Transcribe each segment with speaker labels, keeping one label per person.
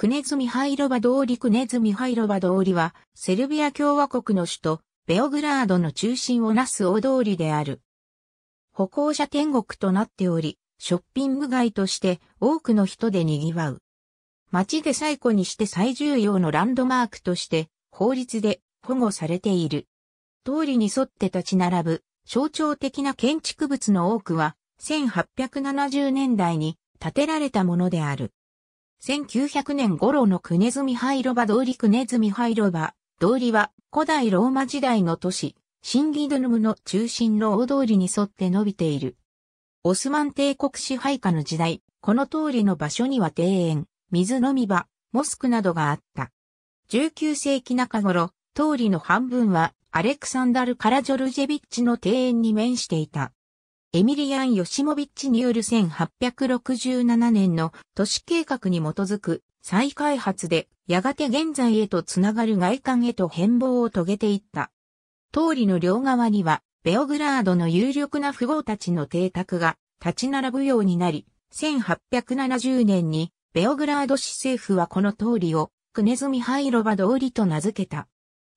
Speaker 1: クネズミハイロバ通りクネズミハイロバ通りは、セルビア共和国の首都、ベオグラードの中心をなす大通りである。歩行者天国となっており、ショッピング街として多くの人で賑わう。街で最古にして最重要のランドマークとして、法律で保護されている。通りに沿って立ち並ぶ、象徴的な建築物の多くは、1870年代に建てられたものである。1900年頃のクネズミハイロバ通りクネズミハイロバ通りは古代ローマ時代の都市、シンギドヌムの中心の大通りに沿って伸びている。オスマン帝国支配下の時代、この通りの場所には庭園、水飲み場、モスクなどがあった。19世紀中頃、通りの半分はアレクサンダル・カラジョルジェビッチの庭園に面していた。エミリアン・ヨシモビッチによる1867年の都市計画に基づく再開発で、やがて現在へとつながる外観へと変貌を遂げていった。通りの両側には、ベオグラードの有力な富豪たちの邸宅が立ち並ぶようになり、1870年にベオグラード市政府はこの通りをクネズミハイロバ通りと名付けた。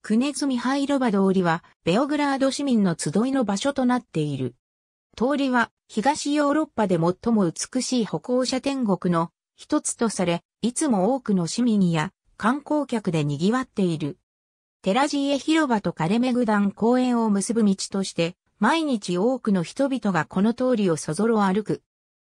Speaker 1: クネズミハイロバ通りはベオグラード市民の集いの場所となっている。通りは東ヨーロッパで最も美しい歩行者天国の一つとされ、いつも多くの市民や観光客で賑わっている。テラジエ広場とカレメグダン公園を結ぶ道として、毎日多くの人々がこの通りをそぞろ歩く。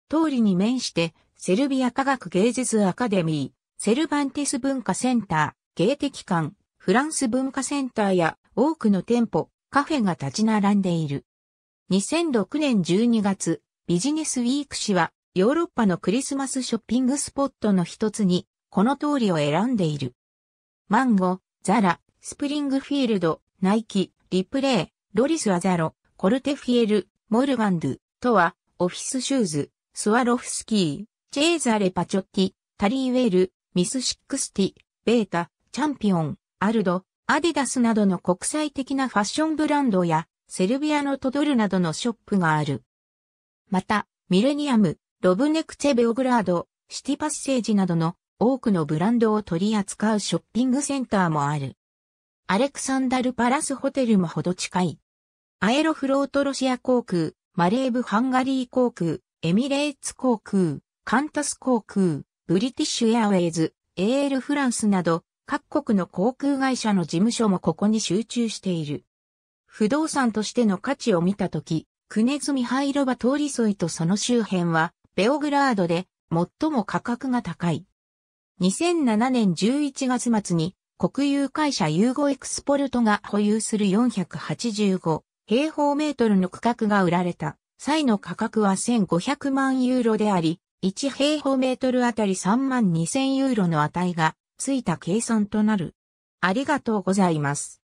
Speaker 1: 通りに面して、セルビア科学芸術アカデミー、セルバンテス文化センター、芸的館、フランス文化センターや多くの店舗、カフェが立ち並んでいる。2006年12月、ビジネスウィーク誌は、ヨーロッパのクリスマスショッピングスポットの一つに、この通りを選んでいる。マンゴ、ザラ、スプリングフィールド、ナイキ、リプレイ、ロリス・アザロ、コルテフィエル、モルガンドゥ、とは、オフィスシューズ、スワロフスキー、チェーザレ・パチョッティ、タリー・ウェル、ミス・シックスティ、ベータ、チャンピオン、アルド、アディダスなどの国際的なファッションブランドや、セルビアのトドルなどのショップがある。また、ミレニアム、ロブネクチェベオグラード、シティパッセージなどの多くのブランドを取り扱うショッピングセンターもある。アレクサンダルパラスホテルもほど近い。アエロフロートロシア航空、マレーブハンガリー航空、エミレーツ航空、カンタス航空、ブリティッシュエアウェイズ、エールフランスなど、各国の航空会社の事務所もここに集中している。不動産としての価値を見たとき、クネズミハイロバ通り沿いとその周辺は、ベオグラードで最も価格が高い。2007年11月末に国有会社ユーゴエクスポルトが保有する485平方メートルの区画が売られた際の価格は1500万ユーロであり、1平方メートルあたり3万2000ユーロの値がついた計算となる。ありがとうございます。